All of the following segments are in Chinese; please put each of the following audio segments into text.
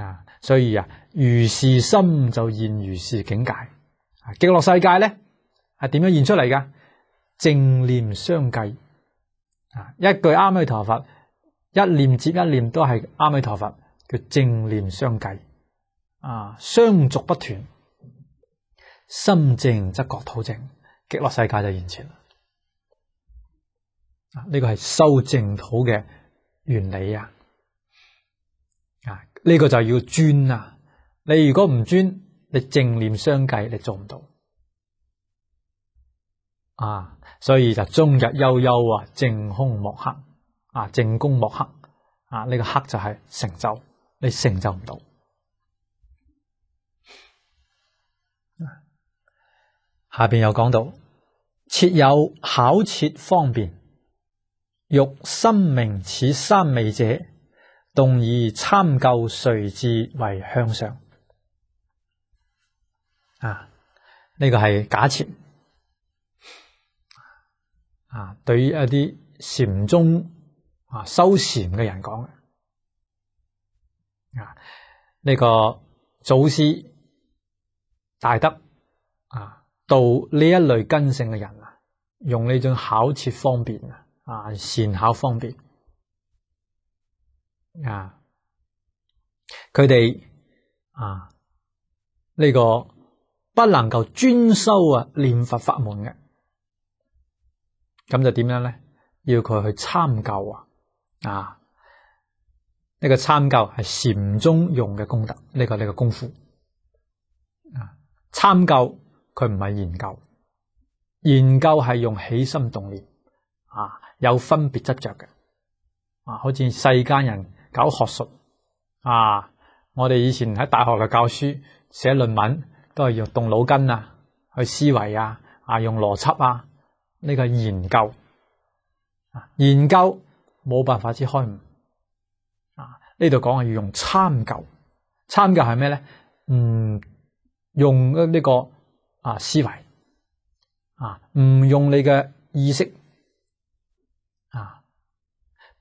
啊，所以啊，如是心就现如是境界。极乐世界咧，系点样现出嚟噶？正念相继啊，一句阿弥陀佛，一念接一念都系阿弥陀佛，叫正念相继啊，相续不断，心静则国土净，极乐世界就现前啦。啊，呢个系修净土嘅原理啊。呢个就要专啊！你如果唔专，你正念相继，你做唔到啊！所以就终日悠悠啊，正空莫黑啊，正功莫黑啊！呢个黑就系成就，你成就唔到。下边又讲到，设有巧设方便，欲心明此三昧者。动以参究随之为向上，啊，呢个系假设，啊，对于一啲禅宗啊修禅嘅人讲嘅，啊，呢个祖师大德啊，到呢一类根性嘅人啊，用呢种巧切方便啊，善巧方便。啊！佢哋啊，呢个不能够专修啊，念法法门嘅，咁就点样咧？要佢去参究啊！啊，呢个参究系禅宗用嘅功德，呢个呢个功夫啊，参究佢唔系研究，研究系用起心动念啊，有分别执着嘅啊，好似世间人。搞学术啊！我哋以前喺大学嘅教书、写论文，都系用动脑筋啊、去思维啊、啊用逻辑啊，呢个研究啊，研究冇办法之开悟啊。呢度讲系要用参究，参究系咩咧？唔用呢个啊思维啊，唔用你嘅意识啊，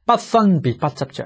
不分别不执着。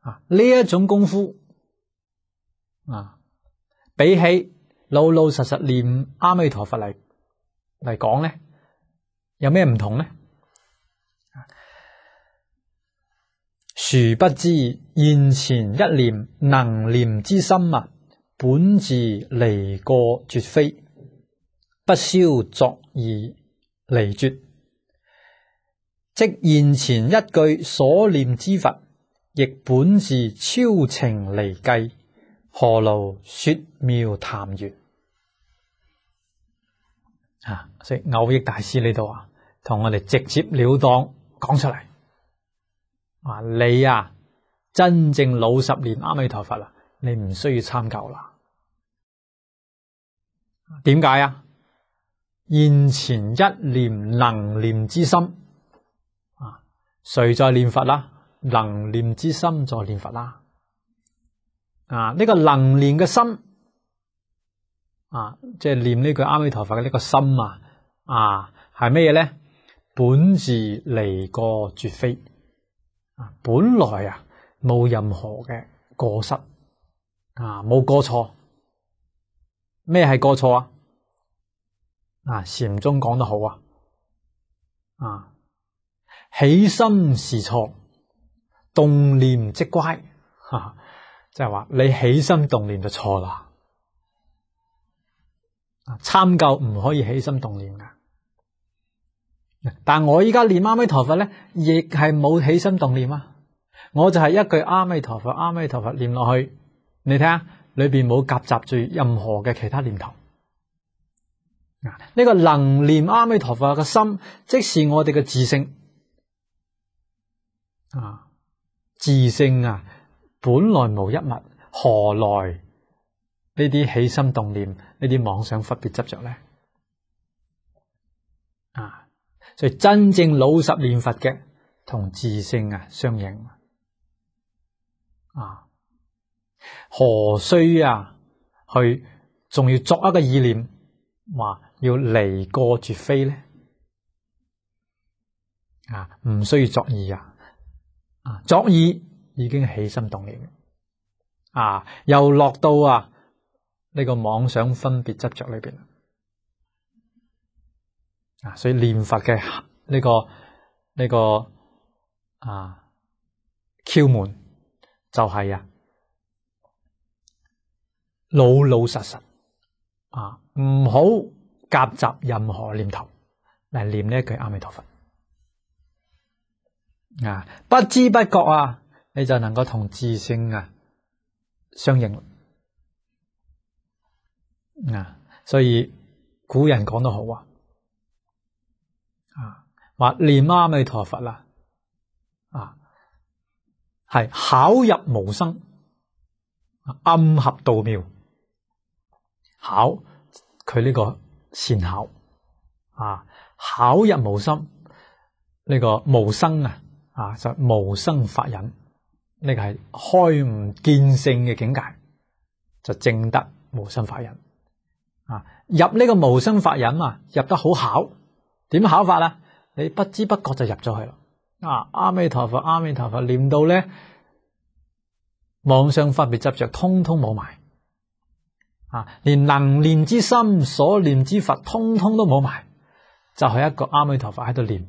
啊！呢一种功夫啊，比起老老实实念阿弥陀佛嚟嚟讲咧，有咩唔同咧？殊不知现前一念能念之心物，本自离过绝非，不消作而离绝，即现前一句所念之佛。亦本是超情离计，何劳说妙谈月。啊，所以偶益大师呢度啊，同我哋直接了当讲出嚟，啊，你啊，真正老十年阿弥陀佛啦，你唔需要参究啦。点解啊？现前一念能念之心，啊，谁在念佛啦？能念之心在念佛啦，啊呢个能念嘅心，啊即系念呢句阿弥陀佛嘅呢个心啊，啊系咩嘢咧？本自离过绝非，啊本来啊冇任何嘅过失，啊冇过错，咩系过错啊？啊禅宗讲得好啊，啊起心是错。动念即乖，即系话你起心动念就错啦。参究唔可以起心动念噶，但我依家念阿弥陀佛咧，亦系冇起心动念啊！我就系一句阿弥陀佛，阿弥陀佛念落去，你睇下里边冇夹杂住任何嘅其他念头。呢个能念阿弥陀佛嘅心，即是我哋嘅自性啊。自性啊，本来无一物，何来呢啲起心动念、呢啲妄想分别执着咧？啊，所以真正老实念佛嘅，同自性啊相应啊，何须啊去仲要作一个意念，话要离过绝非咧？啊，唔需要作意啊！啊，作意已经起心动念，啊，又落到啊呢个妄想分别执着里边，啊，所以念佛嘅呢个呢个啊窍门就系啊老老实实啊，唔好夹杂任何念头嚟念呢一句阿弥陀佛。啊！不知不觉啊，你就能够同智性啊相应。啊，所以古人讲得好啊，啊，话念阿弥陀佛啦，啊，系考入无生，暗合道妙，考佢呢个善考啊，考入无心呢个无生啊。啊！就无生法忍，呢个系开悟见性嘅境界，就正得无生法忍。啊！入呢个无生法忍啊，入得好巧，点巧法咧？你不知不觉就入咗去啦。啊！阿弥陀佛，阿弥陀佛，念到咧，妄想分别执着通通冇埋。啊！连能念之心、所念之佛，通通都冇埋，就系一个阿弥陀佛喺度念。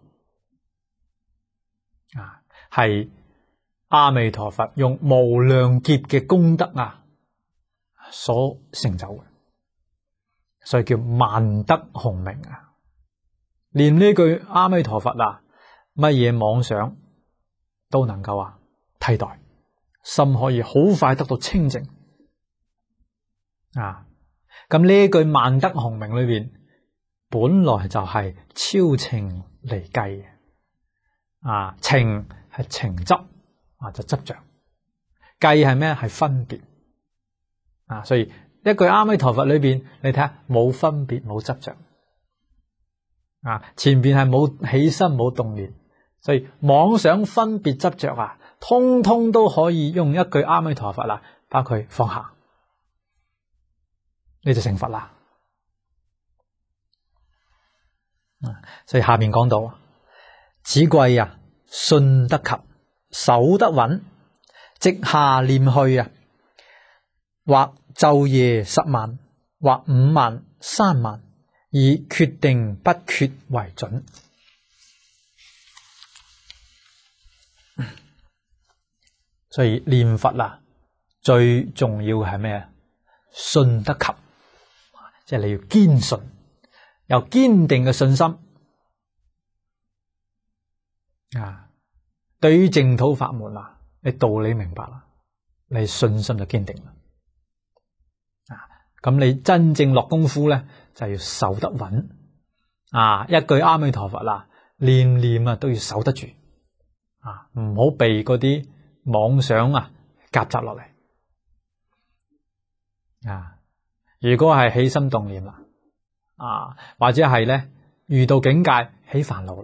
系阿弥陀佛用无量劫嘅功德啊，所成就嘅，所以叫万德洪明啊。连呢句阿弥陀佛啊，乜嘢妄想都能够啊替代，心可以好快得到清净啊。咁呢一句万德洪明里边，本来就系超情离计啊情。系情執啊，就執着；計系咩？系分別啊！所以一句阿弥陀佛里边，你睇下冇分別冇執着啊！前边系冇起身冇動念，所以妄想分別執着啊，通通都可以用一句阿弥陀佛啦，把佢放下，你就成佛啦！啊，所以下面讲到子贵啊。信得及，守得稳，即下念去啊！或昼夜十万，或五万、三万，以决定不决为准。所以念佛啊，最重要系咩？信得及，即系你要坚信，有坚定嘅信心。啊！对于净土法门啊，你道理明白啦，你信心就坚定啦。啊！咁你真正落功夫咧，就要守得稳。啊！一句阿弥陀佛啦，念念啊都要守得住。啊！唔好被嗰啲妄想啊夹杂落嚟。啊！如果系起心动念啦，啊或者系咧遇到境界起烦恼。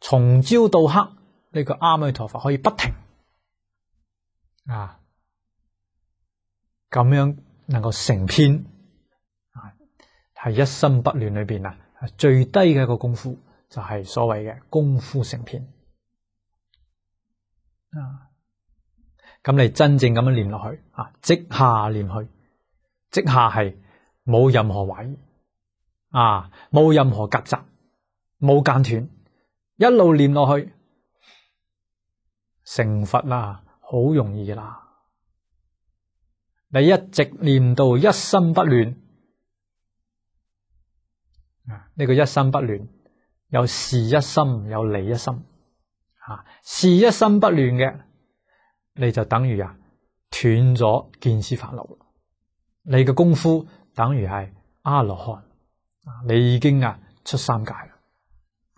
从朝到黑，呢个阿弥陀佛可以不停啊，咁样能够成篇啊，系一心不乱里边啊，最低嘅一个功夫就系所谓嘅功夫成篇啊。咁你真正咁样练落去啊，即下念去，即下系冇任何怀疑啊，冇任何隔集，冇间断。一路念落去，成佛啦，好容易啦。你一直念到一心不乱，呢个一心不乱有事一心，有理一心。啊，事一心不乱嘅，你就等于啊断咗见思烦恼，你嘅功夫等于系阿罗汉，你已经啊出三界。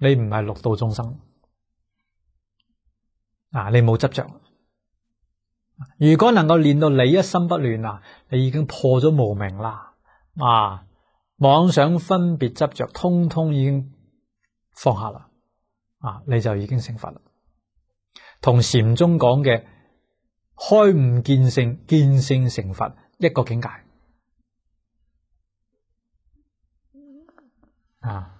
你唔系六道众生啊！你冇执着。如果能够练到你一心不乱啊，你已经破咗无名啦！啊，妄想分别执着，通通已经放下啦！啊，你就已经成佛啦，同禅宗讲嘅开悟见性、见性成佛一个境界啊！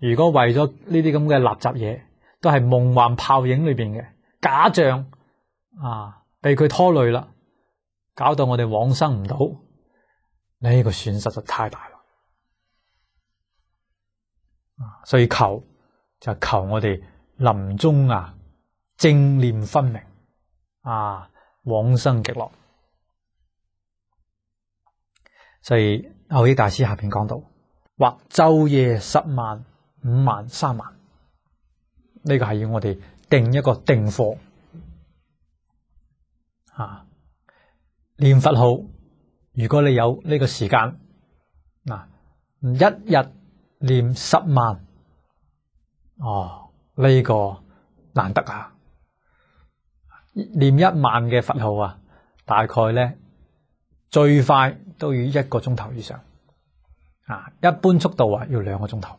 如果为咗呢啲咁嘅垃圾嘢，都系梦幻泡影里边嘅假象啊，被佢拖累啦，搞到我哋往生唔到，呢个损失就太大啦。所以求就求我哋临终啊，正念分明啊，往生极乐。所以欧义大师下边讲到，或昼夜十万。五萬三萬，呢個係要我哋定一個定貨啊！念佛號，如果你有呢個時間，嗱，一日念十萬哦，呢個難得啊！念一萬嘅佛號啊，大概咧最快都要一個鐘頭以上啊，一般速度啊要兩個鐘頭。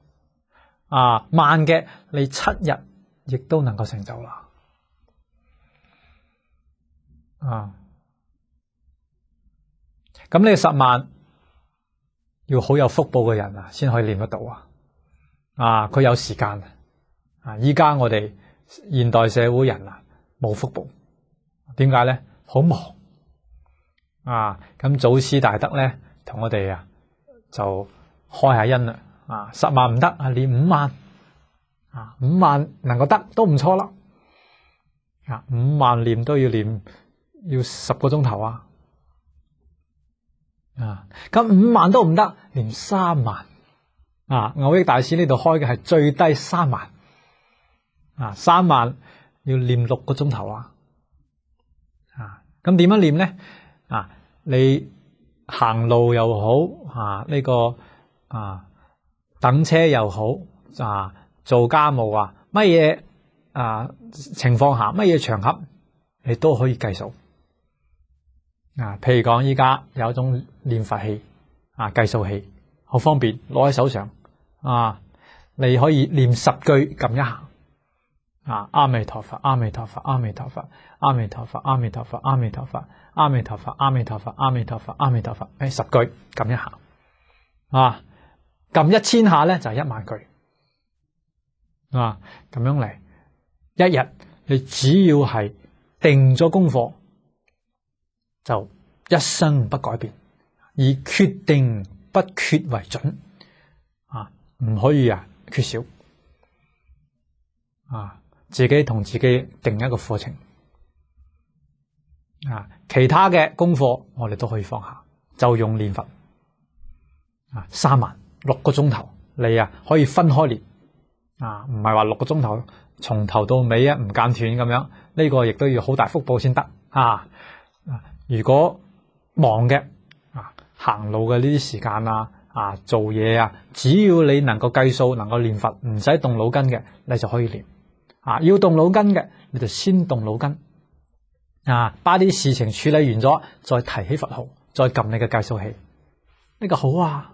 啊，慢嘅你七日亦都能够成就啦。啊，咁呢十万要好有福报嘅人啊，先可以练得到啊。啊，佢有时间啊。依家我哋现代社会人啊，冇福报，点解咧？好忙啊。咁祖师大德咧，同我哋啊，就开下恩啦。啊！十万唔得啊，练五万啊，五万能够得都唔错啦。啊，五万练都要练要十个钟头啊。啊，咁五万都唔得，连三万啊。偶益大师呢度开嘅系最低三万啊，三万要练六个钟头啊。啊，咁点样练咧？啊，你行路又好啊，呢个啊。等车又好啊，做家务啊，乜嘢啊情况下，乜嘢场合你都可以计数啊。譬如讲，依家有一种念佛器啊，计数器好方便，攞喺手上啊，你可以念十句揿一下啊。阿弥陀佛，阿弥陀佛，阿弥陀佛，阿弥陀佛，阿弥陀佛，阿弥陀佛，阿弥陀佛，阿弥陀佛，阿弥陀佛，阿弥陀佛，诶，十句揿一下啊。揿一千下咧就系一万句，啊咁样嚟，一日你只要系定咗功课，就一生不改变，以决定不缺为准，啊唔可以啊缺少，啊自己同自己定一个课程，啊其他嘅功课我哋都可以放下，就用念佛，啊三万。六个钟头，你啊可以分开练啊，唔系话六个钟头从头到尾啊唔间断咁样。呢个亦都要好大福报先得啊。如果忙嘅啊，行路嘅呢啲时间啊啊做嘢啊，只要你能够计数，能够练佛，唔使动脑筋嘅，你就可以练啊。要动脑筋嘅，你就先动脑筋啊，把啲事情处理完咗，再提起佛号，再揿你嘅计数器，呢个好啊。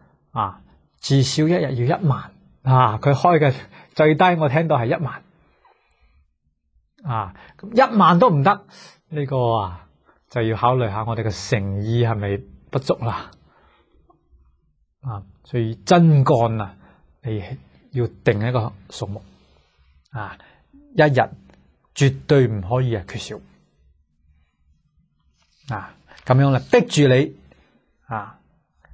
啊！至少一日要一万啊！佢开嘅最低我听到系一万啊！咁一万都唔得呢个啊，就要考虑下我哋嘅诚意系咪不足啦？啊！所以真干啊，你要定一个数目啊，一日绝对唔可以啊缺少啊！咁样啦，逼住你啊！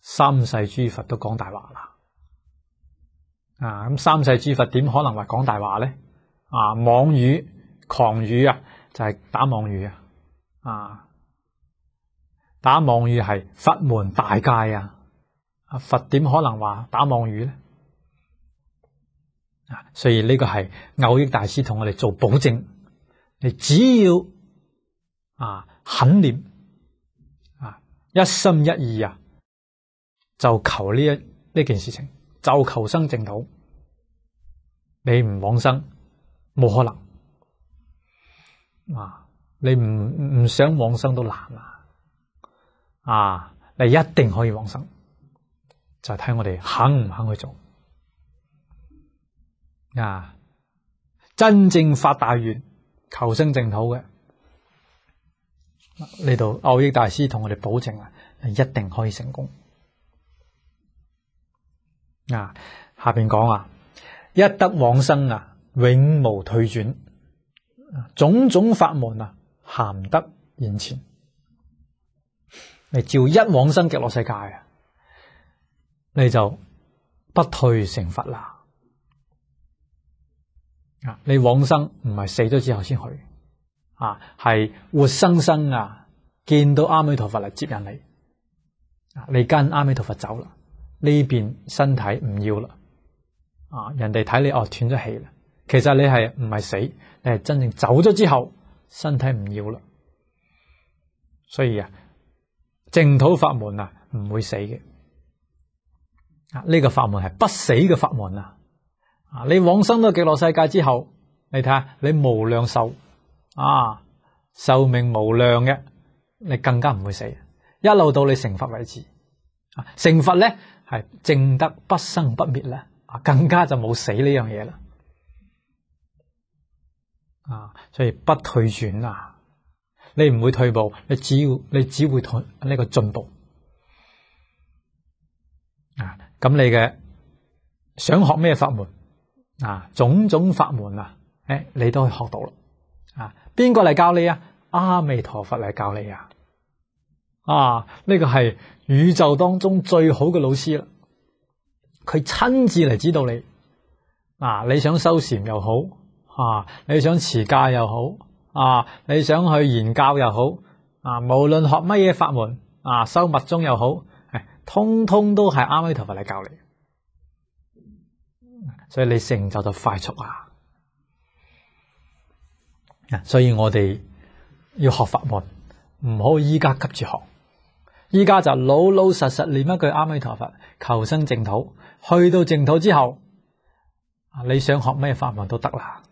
三世诸佛都讲大话啦，啊咁三世诸佛点可能话讲大话咧？啊，妄语狂语啊，就系打妄语啊，啊打妄语系佛门大戒啊，啊，佛点可能话打妄语咧？啊，所以呢个系偶益大师同我哋做保证，你只要啊肯念啊一心一意啊。就求呢一呢件事情，就求生净土。你唔往生，冇可能。啊，你唔唔想往生都难啊！啊，你一定可以往生，就睇我哋肯唔肯去做。啊，真正发大愿求生净土嘅，呢度奥益大师同我哋保证啊，一定可以成功。啊，下边讲啊，一得往生啊，永无退转，种种法门啊，咸得现前。你照一往生极乐世界啊，你就不退成佛啦。啊，你往生唔系死咗之后先去，啊，系活生生啊，见到阿弥陀佛嚟接引你，啊，你跟阿弥陀佛走啦。呢边身体唔要啦，啊，人哋睇你哦断咗气啦。其实你系唔系死，你系真正走咗之后，身体唔要啦。所以啊，净土法门啊，唔会死嘅啊。呢个法门系不死嘅法门啊。啊，你往生到极乐世界之后，你睇下你无量寿啊，寿命无量嘅，你更加唔会死。一路到你成佛为止啊，成佛咧。系正得不生不灭咧，啊，更加就冇死呢样嘢啦，啊，所以不退转啊，你唔会退步，你只要你只会退呢个进步，啊，咁你嘅想学咩法门啊，种种法门啊，诶，你都去学到啦，啊，边个嚟教你啊？阿弥陀佛嚟教你啊，啊，呢个系。宇宙当中最好嘅老师啦，佢亲自嚟指导你。啊，你想修禅又好啊，你想持戒又好啊，你想去研教又好啊，无论学乜嘢法门啊，修密宗又好，系通通都系阿弥陀佛嚟教你，所以你成就就快速啊。所以我哋要学法门，唔好依家急住学。依家就老老实实念一句阿弥陀佛，求生净土。去到净土之后，啊，你想学咩法门都得啦，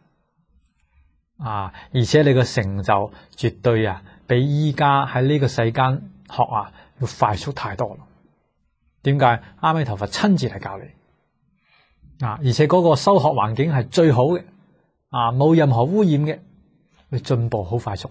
啊，而且你个成就绝对啊，比依家喺呢个世间学啊要快速太多。点解？阿弥陀佛亲自嚟教你，啊，而且嗰个修学环境系最好嘅，啊，冇任何污染嘅，你进步好快速。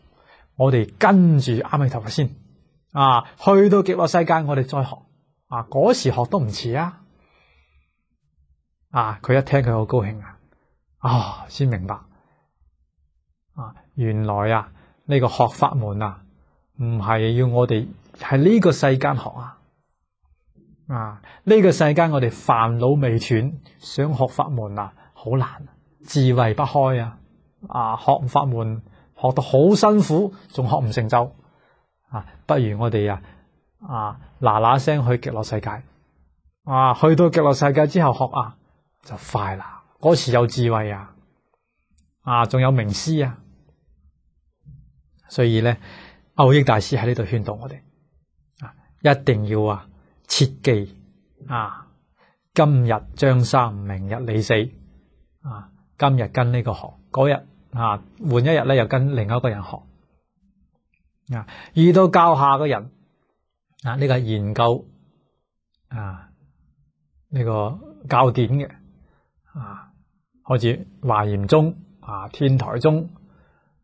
我哋跟住阿弥陀佛先啊，去到极乐世界我哋再学啊，嗰时学都唔迟啊！啊，佢一听佢好高兴啊，啊，先明白啊，原来啊呢个学法门啊，唔系要我哋喺呢个世间学啊，啊呢个世间我哋烦恼未断，想学法门啊，好难，智慧不开啊，啊学法门。学到好辛苦，仲学唔成就，啊！不如我哋啊啊嗱嗱声去极乐世界，啊！去到极乐世界之后学啊，就快啦。嗰时有智慧啊，啊，仲有名师啊，所以咧，欧益大师喺呢度劝导我哋，啊，一定要啊切记啊，今日张三，明日李四，啊，今日跟呢个学，嗰日。啊，换一日咧，又跟另外一个人学。啊，遇到教下嘅人，啊，呢个研究啊，呢个教典嘅，啊，好似华严宗啊、天台宗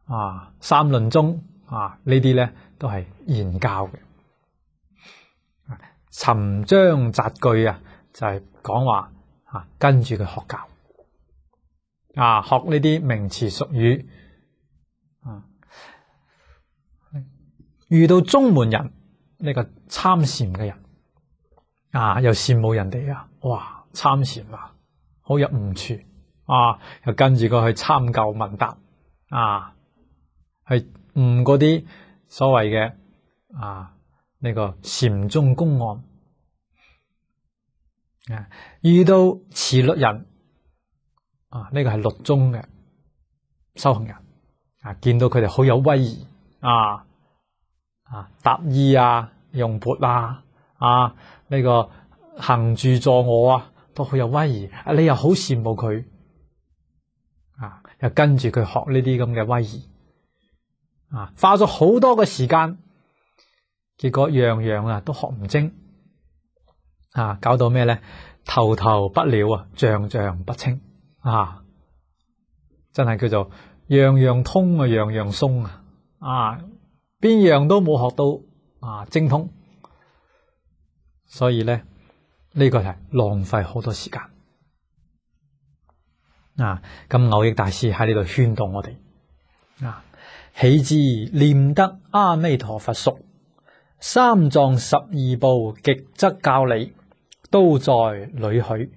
啊、三论宗啊，呢啲咧都系研教嘅。沉章摘句啊，就系讲话啊，跟住佢学教。啊，学呢啲名词熟语啊，遇到中门人呢个参禅嘅人啊，又羡慕人哋啊，哇，参禅啊，好入悟处啊，又跟住佢去参究问答啊，去悟嗰啲所谓嘅啊呢个禅宗公案啊，遇到持律人。啊！呢个系六宗嘅修行人啊，见到佢哋好有威仪啊啊，搭意啊，用钵啊啊呢个行住坐卧啊，都好有威仪。你又好羡慕佢啊，又跟住佢学呢啲咁嘅威仪啊，花咗好多嘅时间，结果样样啊都学唔精啊，搞到咩咧？头头不了啊，丈丈不清。啊！真系叫做样样通啊，样样松啊！啊，边样都冇学到啊，精通。所以咧，呢个系浪费好多时间。啊！咁偶益大师喺呢度劝导我哋。啊！岂知念得阿弥陀佛熟，三藏十二部极则教理，都在里许。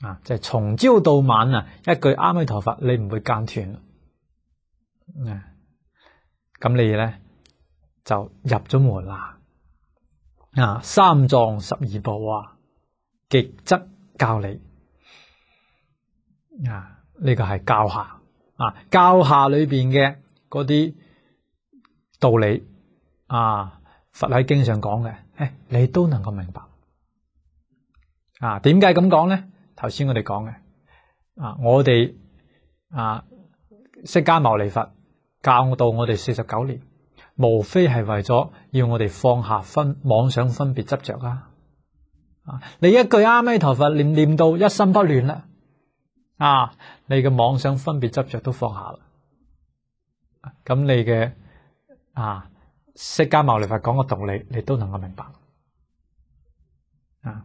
啊！即系从朝到晚啊，一句阿弥陀佛，你唔会间断啊。咁你咧就入咗门啦。啊，三藏十二部啊，极则教你啊，呢个系教下啊，教下里边嘅嗰啲道理啊，佛喺经上讲嘅，诶，你都能够明白啊。点解咁讲咧？头先我哋讲嘅，啊，我哋啊释迦牟尼佛教到我哋四十九年，无非系为咗要我哋放下分妄想分别执着啊！啊，你一句阿弥陀佛念念到一心不乱啦，啊，你嘅妄想分别执着都放下啦，咁你嘅啊释迦牟尼佛讲嘅道理，你都能够明白啊。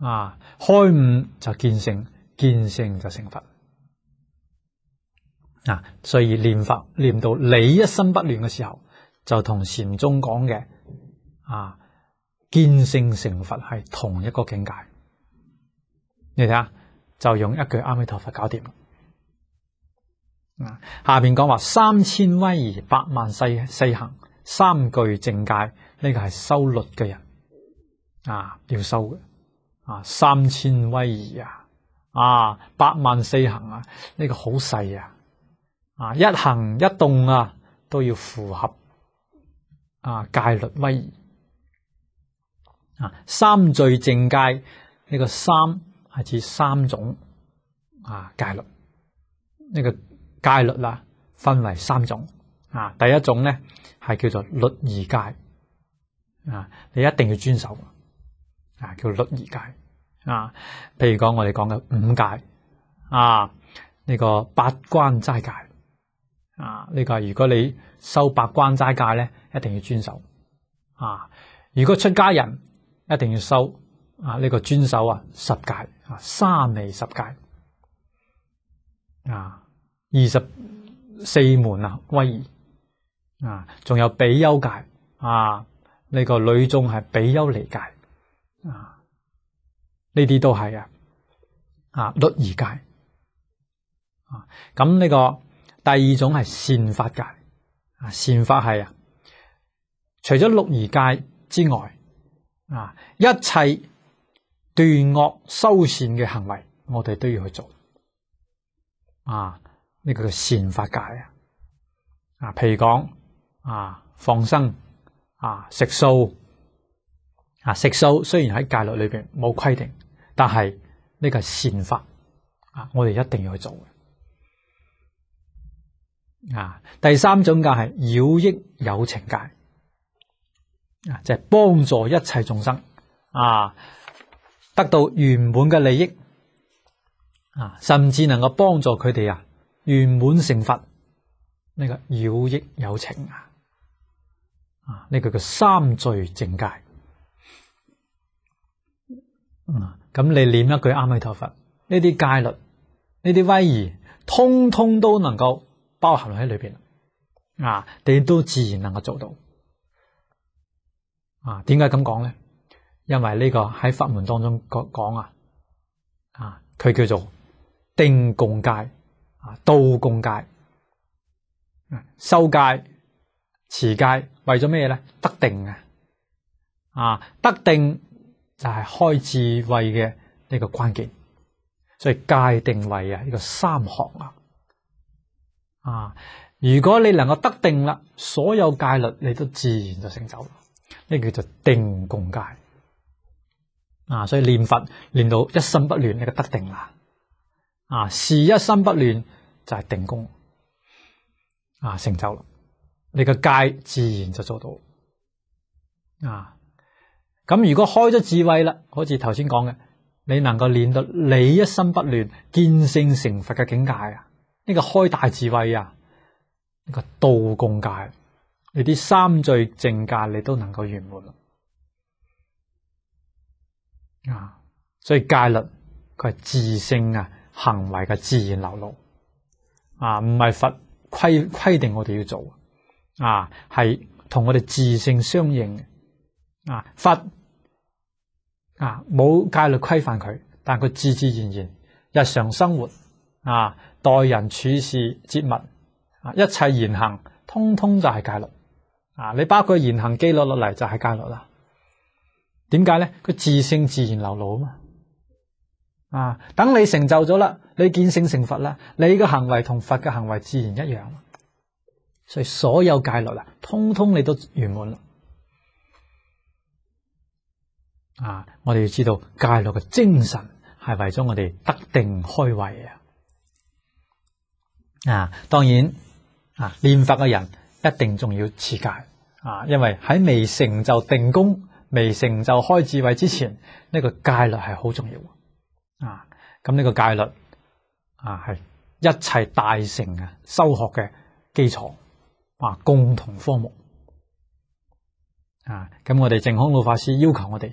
啊！开悟就见性，见性就成佛啊！所以念法念到你一心不乱嘅时候，就同禅宗讲嘅啊，见性成佛系同一个境界。你睇下，就用一句阿弥陀佛搞掂啊，下边讲话三千威仪，百万世世行，三句正界，呢个系修律嘅人啊，要修嘅。啊，三千威仪啊，啊，八万四行啊，呢个好细啊，啊，一行一动啊都要符合啊戒律威仪啊，三聚正戒呢个三系指三种啊戒律，呢个戒律啦分为三种啊，第一种咧系叫做律仪戒啊，你一定要遵守。啊，叫律二戒啊，譬如讲我哋讲嘅五戒啊，呢个八关斋戒啊，呢个如果你修八关斋戒咧，一定要遵守啊。如果出家人一定要修啊，呢个遵守啊十戒啊三昧十戒啊二十四门啊威仪啊，仲有比丘戒啊，呢个女众系比丘尼戒。啊！呢啲都系啊，啊六仪界啊，咁呢个第二种系善法界啊，善法系啊，除咗六仪界之外啊，一切断恶修善嘅行为，我哋都要去做啊，呢个善法界啊，啊，譬如讲啊放生啊食素。啊！食素虽然喺戒律里边冇规定，但系呢个善法啊，我哋一定要去做嘅。啊，第三种戒系妖益有情戒啊，即系帮助一切众生啊，得到圆满嘅利益啊，甚至能够帮助佢哋啊，圆满成佛。呢个妖益有情啊，啊，呢个叫三聚正戒。咁你念一句阿弥陀佛，呢啲戒律、呢啲威仪，通通都能够包含喺里边。啊，你都自然能够做到。啊，点解咁讲咧？因为呢个喺法门当中讲啊，啊，佢叫做定共戒啊，道共戒啊，修戒、持戒，为咗咩咧？得定啊，啊，得定。就系开智慧嘅呢个关键，所以戒定位啊呢个三行啊，啊如果你能够得定啦，所有戒律你都自然就成就，呢叫做定功戒，啊所以念佛练到一心不乱，你个得定啦，啊事一心不乱就系定功，啊成就啦，你个戒自然就做到，啊。咁如果开咗智慧啦，好似头先讲嘅，你能够练到你一心不乱见性成佛嘅境界啊，呢个开大智慧啊，呢个道共界，你啲三罪正界你都能够圆满啦。啊，所以戒律佢系自性啊，行为嘅自然流露，啊唔系佛规规定我哋要做，啊系同我哋自性相应啊佛。啊，冇戒律规范佢，但佢自自然然日常生活，啊，待人处事接物，啊，一切言行，通通就系戒律，啊，你包括言行記率落嚟就系戒律啦。点解咧？佢自性自然流露啊！啊，等你成就咗啦，你见性成佛啦，你嘅行为同佛嘅行为自然一样，所以所有戒律啊，通通你都圆满啦。啊！我哋要知道戒律嘅精神系为咗我哋得定开慧啊！啊，当然啊，练法嘅人一定仲要持戒啊，因为喺未成就定功、未成就开智慧之前，呢个戒律系好重要啊！咁呢个戒律啊，系一切大成啊、修学嘅基础啊，共同科目啊！咁我哋净空老法师要求我哋。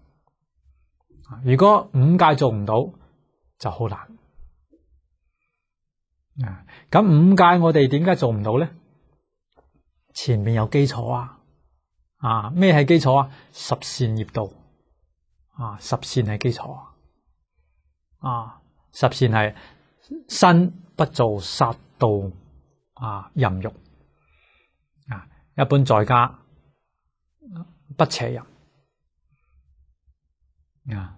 如果五戒做唔到，就好难。啊，咁五戒我哋点解做唔到咧？前面有基础啊，啊，咩系基础啊？十善业道啊，十善系基础啊，十善系身不做杀道啊，淫欲啊，一般在家不邪淫啊。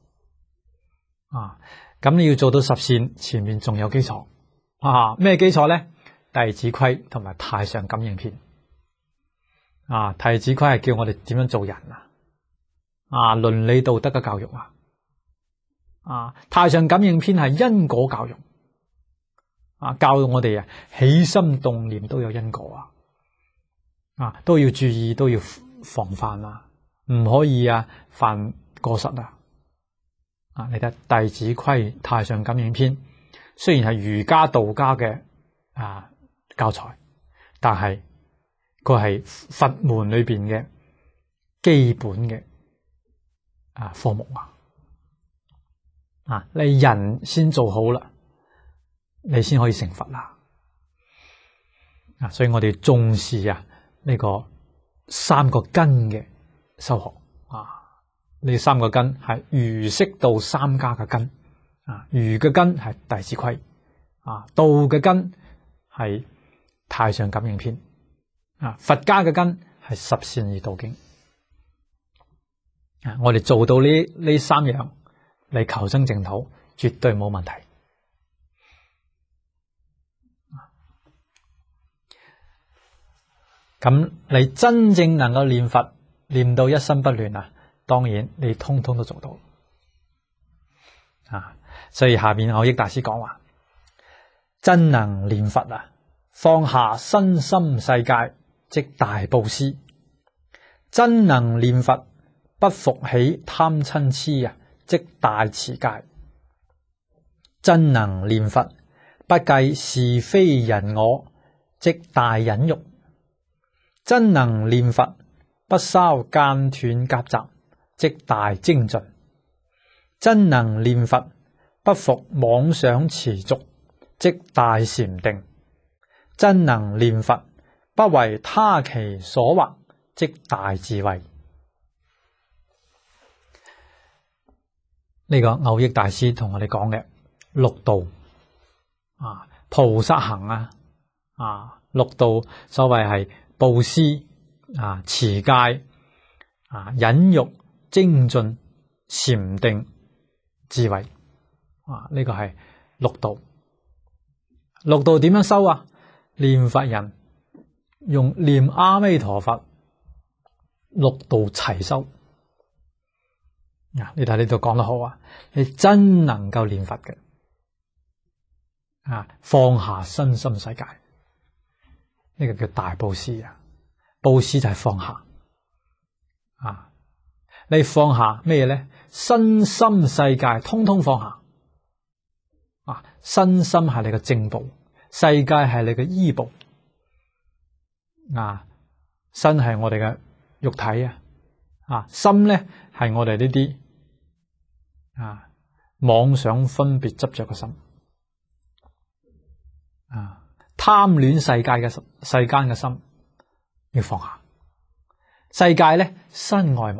啊，咁你要做到十善，前面仲有基础啊？咩基础咧？弟子规同埋太上感应篇啊！弟子规系叫我哋点样做人啊？啊，伦理道德嘅教育啊！啊，太上感应篇系因果教育啊！教我哋啊，起心动念都有因果啊！啊，都要注意，都要防范啊，唔可以啊，犯过失啊！啊！你睇《弟子规》《太上感应篇》，虽然系儒家、道家嘅啊教材，但系佢系佛门里边嘅基本嘅啊科目啊！啊，你人先做好啦，你先可以成佛啦！啊，所以我哋重视啊呢个三个根嘅修学。呢三个根系儒释道三家嘅根啊，儒嘅根系弟子规啊，道嘅根系太上感应篇啊，佛家嘅根系十善而道经啊。我哋做到呢呢三样嚟求生净土，绝对冇问题。咁你真正能够念佛，念到一心不乱啊！當然，你通通都做到啊！所以下面我益大師講話：真能念佛啊，放下身心世界，即大布施；真能念佛，不復起貪嗔痴啊，即大慈戒；真能念佛，不計是非人我，即大忍辱；真能念佛，不燒間斷夾雜。即大精进，真能念佛，不复妄想持续，即大禅定；真能念佛，不为他其所惑，即大智慧。呢个偶益大师同我哋讲嘅六道啊，菩萨行啊，啊，六道所谓系布施啊、持戒啊、忍辱。精进、禅定、智慧，啊，呢个系六道。六道点样修啊？念佛人用念阿弥陀佛，六道齐修。啊，你睇呢度讲得好啊！你真能够念佛嘅，啊，放下身心世界，呢个叫大布施啊！布施就系放下，啊。你放下咩咧？身心世界通通放下啊！身心系你嘅正部，世界系你嘅依部啊。身系我哋嘅肉体啊，啊心咧系我哋呢啲啊妄想、分別、執着嘅心啊，貪戀世界嘅世間嘅心要放下。世界咧身外物。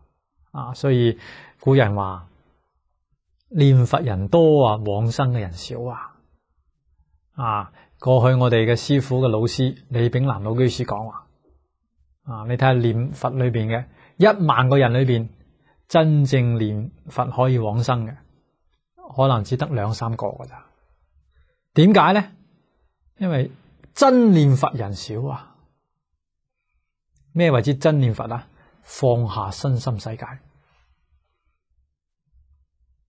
啊，所以古人话念佛人多啊，往生嘅人少啊。啊，过去我哋嘅师傅嘅老师李炳南老士讲话，啊，你睇下念佛里边嘅一万个人里边，真正念佛可以往生嘅，可能只得两三个噶咋？点解咧？因为真念佛人少啊。咩为之真念佛啊？放下身心世界，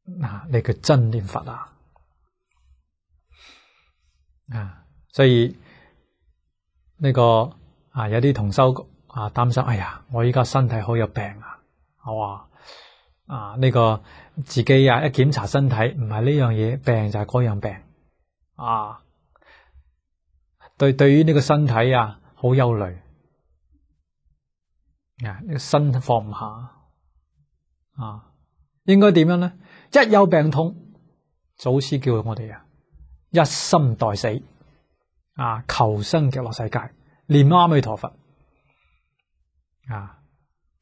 嗱，你嘅真念佛啊！啊，所以呢个啊有啲同修啊担心，哎呀，我依家身体好有病啊，好啊，啊呢个自己啊一检查身体，唔系呢样嘢病就系嗰样病啊，对，对于呢个身体啊好忧虑。啊！个心放唔下啊，应该点样咧？一有病痛，祖师叫我哋啊，一心待死啊，求生极乐世界，念阿弥陀佛啊，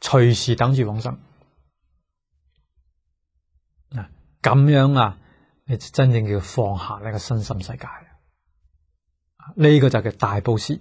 随时等住往生啊！咁样啊，你真正叫放下呢个身心世界啊？呢个就叫大布施。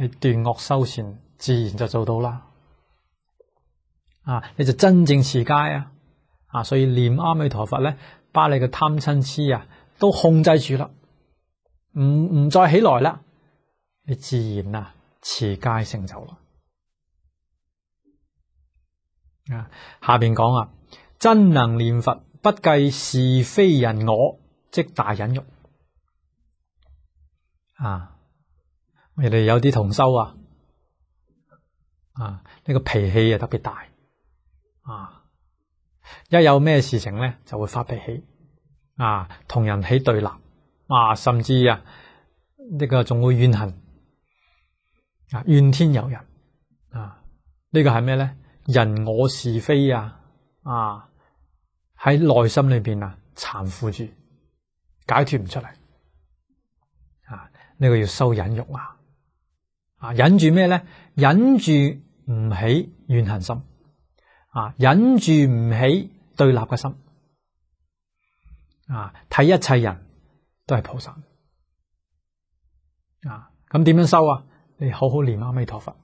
你断恶修善，自然就做到啦。啊，你就真正持戒啊，啊，所以念阿弥陀佛咧，把你嘅贪嗔痴啊都控制住啦，唔唔再起来啦，你自然啊持戒成就啦。啊，下边讲啊，真能念佛，不计是非人我，即大忍辱啊。你哋有啲同修啊，啊呢个脾气又特别大，啊一有咩事情咧就会发脾气，啊同人起对立，啊甚至啊呢个仲会怨恨，啊怨天尤人，啊呢个系咩咧？人我是非啊，啊喺内心里边啊残负住，解脱唔出嚟，啊呢个要收忍辱啊。啊！忍住咩咧？忍住唔起怨恨心，啊！忍住唔起对立嘅心，啊！睇一切人都系菩萨，啊！咁点样修啊？你好好念阿弥陀佛，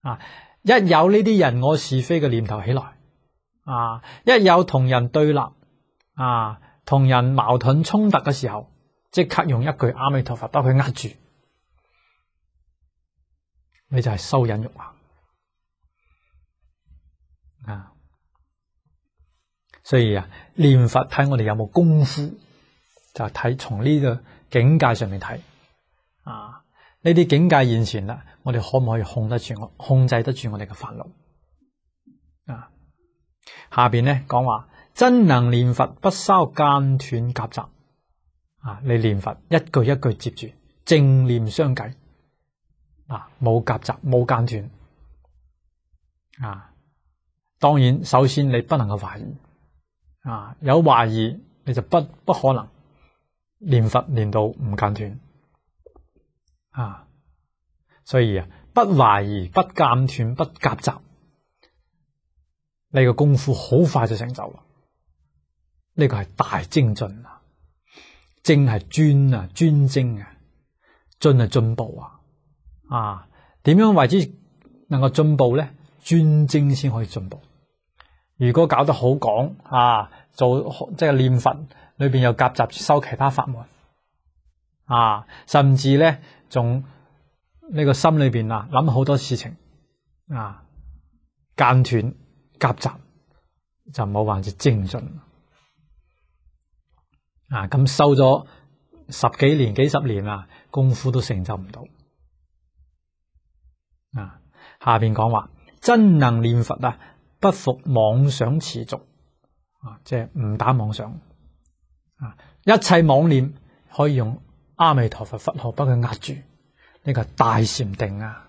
啊！一有呢啲人我是非嘅念头起来，啊！一有同人对立，啊！同人矛盾冲突嘅时候，即刻用一句阿弥陀佛，帮佢压住。你就系收引欲啊！啊，所以啊，念佛睇我哋有冇功夫，就睇从呢个境界上面睇。啊，呢啲境界现前啦，我哋可唔可以控得住我，控制得住我哋嘅烦恼？啊，下边呢讲话真能念佛，不修间断夹杂。啊，你念佛一句一句接住，正念相继。啊，冇夹杂，冇间断啊。当然，首先你不能够怀疑啊。有怀疑，你就不不可能念佛念到唔间断啊。所以啊，不怀疑，不间断，不夹杂，你个功夫好快就成就啦。呢个系大精进啊，精系专啊，专精啊，进系进步啊。啊，点样为之能够进步咧？专精先可以进步。如果搞得好讲啊，做即系念佛里边又夹杂收其他法门啊，甚至咧仲呢个心里边啊谂好多事情啊，间断夹杂就冇话是精进啊。咁修咗十几年、几十年啦，功夫都成就唔到。啊，下边讲话真能念佛啊，不服妄想持续啊，即系唔打妄想啊，一切妄念可以用阿弥陀佛佛号帮佢压住，呢个大禅定啊，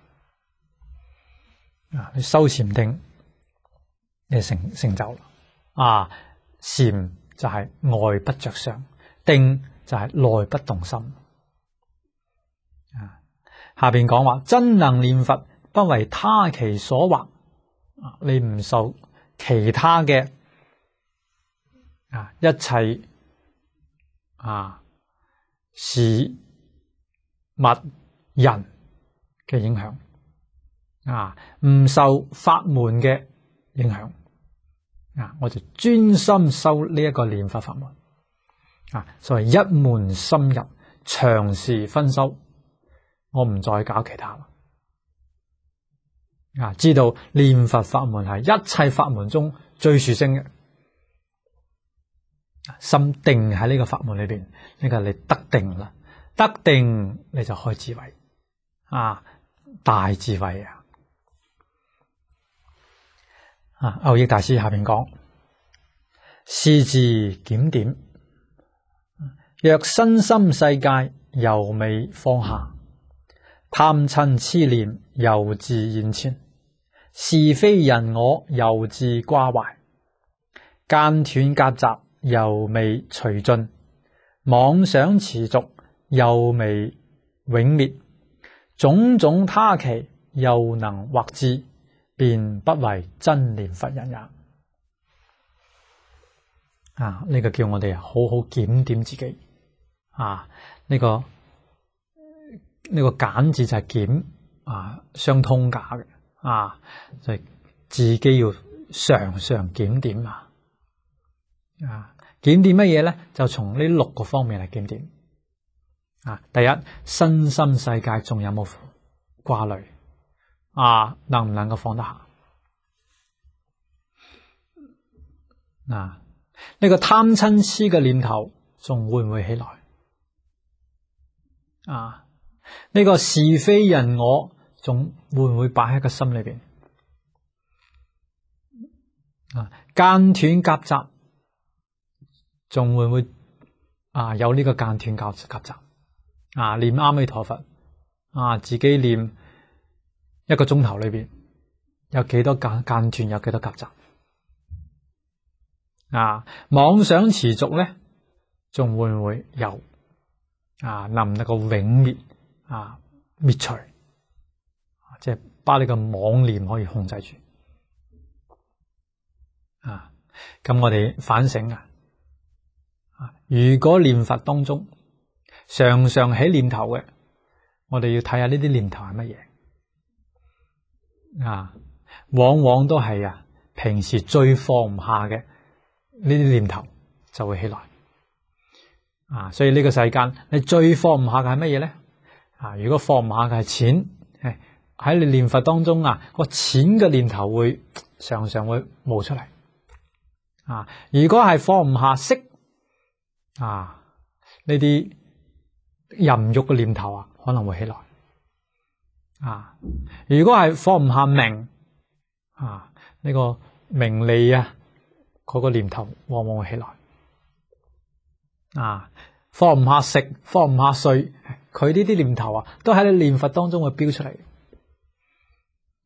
啊，你修禅定你成成就啦，啊，禅就系外不着相，定就系内不动心，啊，下边讲话真能念佛。不为他其所惑，你唔受其他嘅啊一切啊事物人嘅影响，啊唔受法门嘅影响，啊我就专心修呢一个念佛法门，啊所谓一门深入，长时分修，我唔再搞其他啦。啊！知道念佛法门系一切法门中最殊胜嘅，心定喺呢个法门里边，呢个你得定啦，得定你就开智慧啊，大智慧啊！啊，欧益大师下边讲，是字检点，若身心世界犹未放下，贪嗔痴念犹自现前。是非人我，犹自挂怀；间断夹杂，犹未随尽；妄想持续，犹未永灭；种种他奇，又能获知，便不为真念佛人也。啊！呢个叫我哋好好检点自己。啊！呢个呢个简字就系检啊，相通假嘅。啊！就自己要常常检点啊！啊！检点乜嘢咧？就从呢六个方面嚟检点啊！第一，身心世界仲有冇挂虑啊？能唔能够放得下？嗱，呢个贪嗔痴嘅念头仲会唔会起来？啊！呢个是非人我仲？会唔会摆喺个心里边？啊，间断夹杂，仲会唔会啊？有呢个间断交夹杂？啊，念阿弥陀佛，啊，自己念一个钟头里边，有几多间间断？有几多夹杂？啊，妄想持续咧，仲会唔会有？啊，能唔能够永灭？啊，灭除？即系把你个妄念可以控制住啊！咁我哋反省啊！如果念佛当中常常起念头嘅，我哋要睇下呢啲念头系乜嘢啊？往往都系啊，平时最放唔下嘅呢啲念头就会起来啊！所以呢个世间你最放唔下嘅系乜嘢咧？啊！如果放唔下嘅系钱。喺你念佛当中啊，个钱嘅念头会常常会冒出嚟啊。如果系放唔下息，啊，呢啲淫欲嘅念头啊，可能会起来啊。如果系放唔下名啊，呢个名利啊，佢个念头往往会起来啊。放唔下食，放唔下睡，佢呢啲念头啊，都喺你念佛当中会飙出嚟。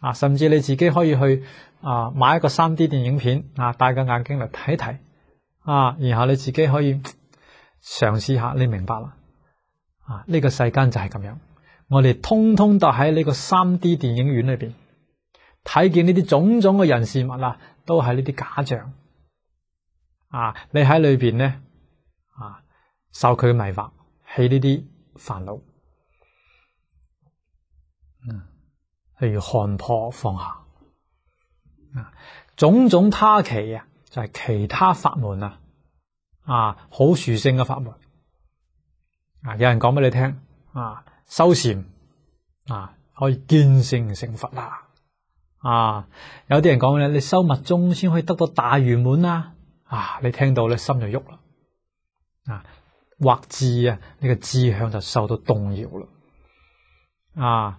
啊，甚至你自己可以去啊，买一个三 D 电影片啊，戴个眼镜嚟睇睇啊，然后你自己可以尝试下，你明白啦。啊，呢个世间就系咁样，我哋通通都喺呢个三 D 电影院里边睇见呢啲种种嘅人事物啦，都系呢啲假象。啊，你喺里边咧，啊，受佢嘅迷惑，起呢啲烦恼。嗯。例如看破放下啊，种种他其啊，就系其他法门啊，啊，好殊胜嘅法门啊，有人讲俾你听啊，修禅啊，可以见性成佛啦，啊，有啲人讲咧，你修密宗先可以得到大圆满啦，啊，你听到咧心就喐啦，啊，或智啊，你嘅志向就受到动摇啦，啊。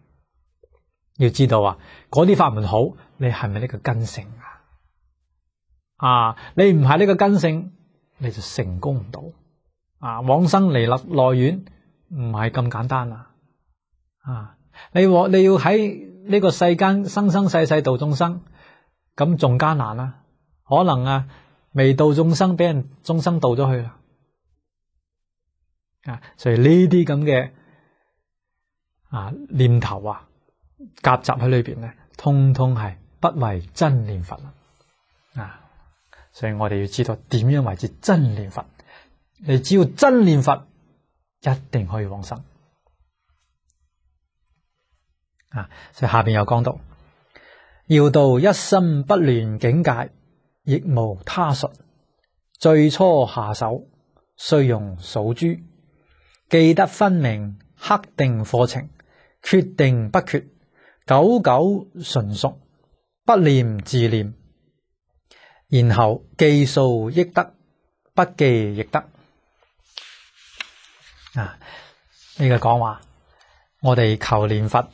要知道啊，嗰啲法门好，你系咪呢个根性啊？啊，你唔系呢个根性，你就成功唔到。啊，往生离立内院唔系咁简单啊！啊，你你要喺呢个世间生生世世度众生，咁仲艰难啦。可能啊，未度众生，俾人众生度咗去啦。啊，所以呢啲咁嘅啊念头啊。夹杂喺里边咧，通通系不为真念佛啊！所以我哋要知道点样为之真念佛。你只要真念佛，一定可以往生啊！所以下边有讲到，要到一心不乱境界，亦无他术。最初下手，需用数珠，记得分明，刻定课程，决定不缺。久久纯熟，不念自念，然后记数亦得，不记亦得。啊，呢个讲话，我哋求念佛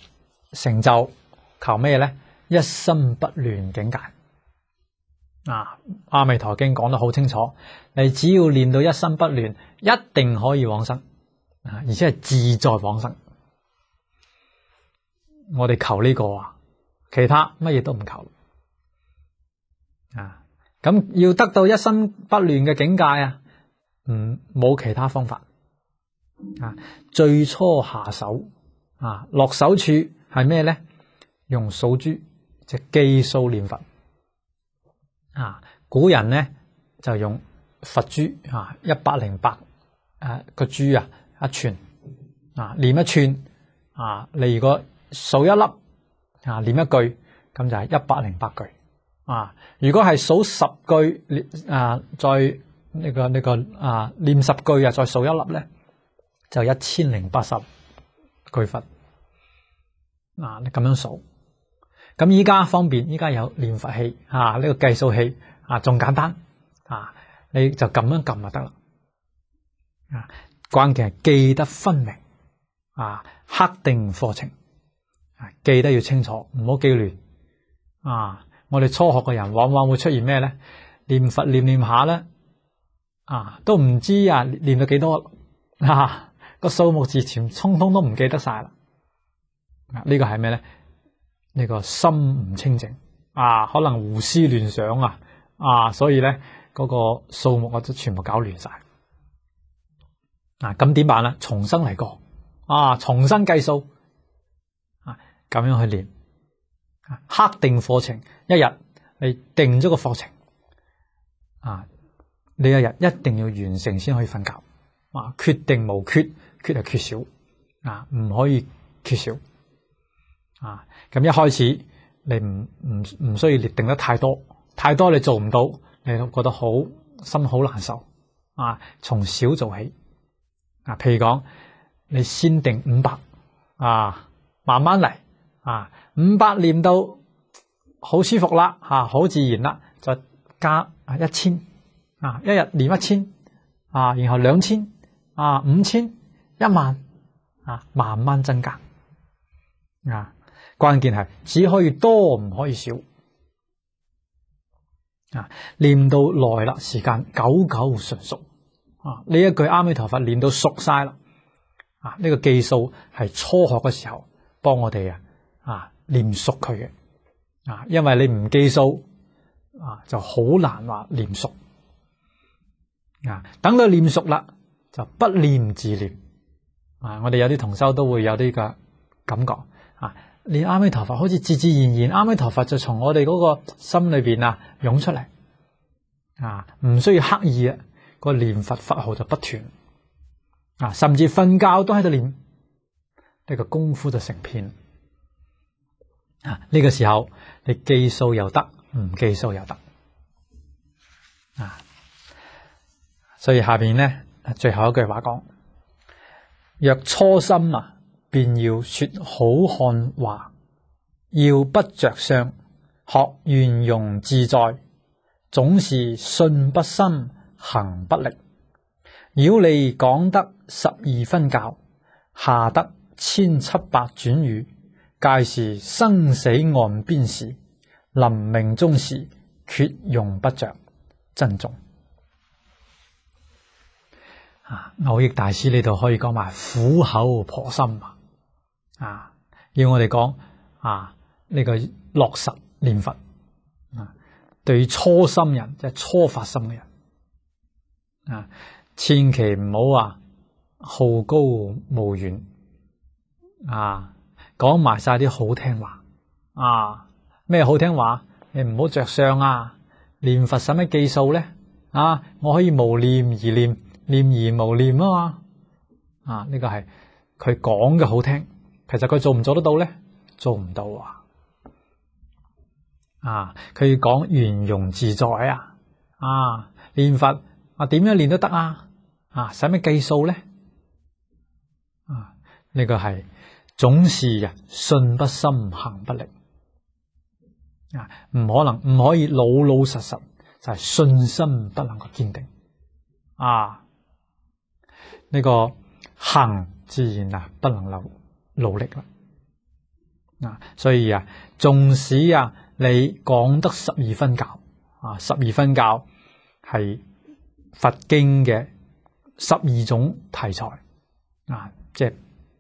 成就，求咩咧？一心不乱境界。啊，《阿弥陀经》讲得好清楚，你只要念到一心不乱，一定可以往生。啊，而且系自在往生。我哋求呢个啊，其他乜嘢都唔求，啊，咁要得到一心不乱嘅境界啊，唔冇其他方法，啊，最初下手啊，落手处系咩咧？用数珠即系计数念佛，啊，古人咧就用佛珠啊，一百零八啊个珠啊一串，啊念一串啊，你如果。数一粒啊，念一句，咁就系一百零八句啊。如果系数十句，啊再呢个呢个啊念十句啊，再数一粒咧，就一千零八十句佛啊。你咁样数，咁依家方便，依家有念佛器啊，呢个计数器啊，仲简单啊。你就咁样揿就得啦。啊，关键系记得分明啊，刻定课程。记得要清楚，唔好记乱啊！我哋初学嘅人往往会出现咩咧？念佛念念下咧，啊，都唔知啊，念到几多啦？个数目字全通通都唔记得晒啦！啊，呢个系咩咧？呢个心唔清净啊，可能胡思乱想啊啊，所以咧嗰个数目我都全部搞乱晒。嗱，咁点办啦？重新嚟过啊，重新计数。咁样去练，啊，刻定课程，一日你定咗个课程，啊，你一日一定要完成先可以瞓觉，啊，决定无缺，缺就缺少，啊，唔可以缺少，啊，咁一开始你唔唔唔需要定得太多，太多你做唔到，你觉得好心好难受，啊，从小做起，啊，譬如讲你先定五百，啊，慢慢嚟。啊，五百练到好舒服啦，吓好自然啦，就加啊一千，啊一日练一千，啊然后两千，啊五千，一万，啊慢慢增加，啊关键系只可以多唔可以少，啊练到耐啦，时间久久纯熟，啊呢一句阿弥陀佛练到熟晒啦，啊呢个技数系初学嘅时候帮我哋啊。啊，念熟佢嘅，啊，因为你唔记数，啊，就好难话念熟，啊，等到念熟啦，就不念自念，啊，我哋有啲同修都会有呢个感觉，啊，连啱啲头发好似自自然然，啱啲头发就从我哋嗰个心里边啊涌出嚟，啊，唔需要刻意啊，个念佛佛号就不断，啊，甚至瞓觉都喺度念，呢个功夫就成片。呢个时候，你计数又得，唔计数又得。啊，所以下边呢，最后一句话讲：若初心啊，便要说好汉话，要不着相，学圆融自在，总是信不深，行不力。妖你讲得十二分教，下得千七百转语。届时生死岸边时，临命终时，决用不着珍重。啊，偶益大师呢度可以讲埋苦口婆心啊！要我哋讲啊，呢个落实念佛啊，对初心人即系初发心嘅人啊，千祈唔好啊，好高骛远啊！讲埋晒啲好听话啊！咩好听话？你唔好着相啊！念佛使乜计数咧？啊，我可以无念而念，念而无念啊嘛！啊，呢个系佢讲嘅好听，其实佢做唔做得到咧？做唔到啊！啊，佢讲圆融自在啊！啊，念佛啊，点样念都得啊！啊，使乜计数咧？啊，呢个系。总是啊信不深行不力啊，唔可能唔可以老老实实就系信心不能够坚定啊，呢个行自然啊不能够努力啦啊，所以啊，纵使啊你讲得十二分教啊，十二分教系佛经嘅十二种题材啊，即系。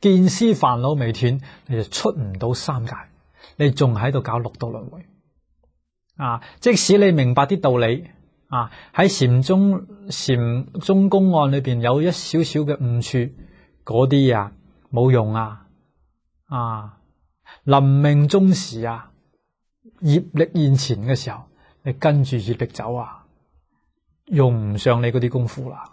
见思烦恼未断，你就出唔到三界，你仲喺度搞六道轮回啊！即使你明白啲道理啊，喺禅宗禅宗公案里边有一少少嘅误处，嗰啲啊冇用啊啊！临命终时啊，业力现前嘅时候，你跟住业力走啊，用唔上你嗰啲功夫啦。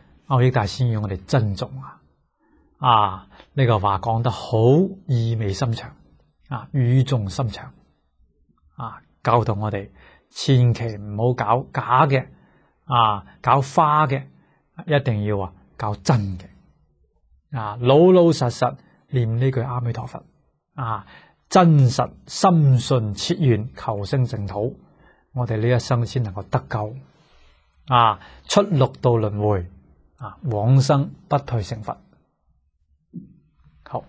贸益大先要我哋珍重啊！啊，呢个话讲得好意味深长啊，语重心长啊，教导我哋千祈唔好搞假嘅啊，搞花嘅，一定要啊搞真嘅啊，老老实实念呢句阿弥陀佛啊，真实心信切愿求生净土，我哋呢一生先能够得救啊，出六道轮回。啊，往生不退成佛。好，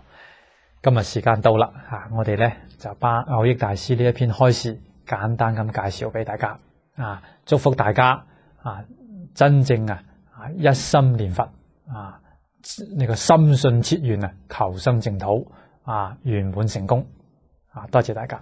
今日时间到啦，吓我哋咧就把奥益大师呢一篇开示简单咁介绍俾大家。啊，祝福大家啊，真正啊，一心念佛啊，呢个心信切愿啊，求生净土啊，圆满成功。啊，多谢大家。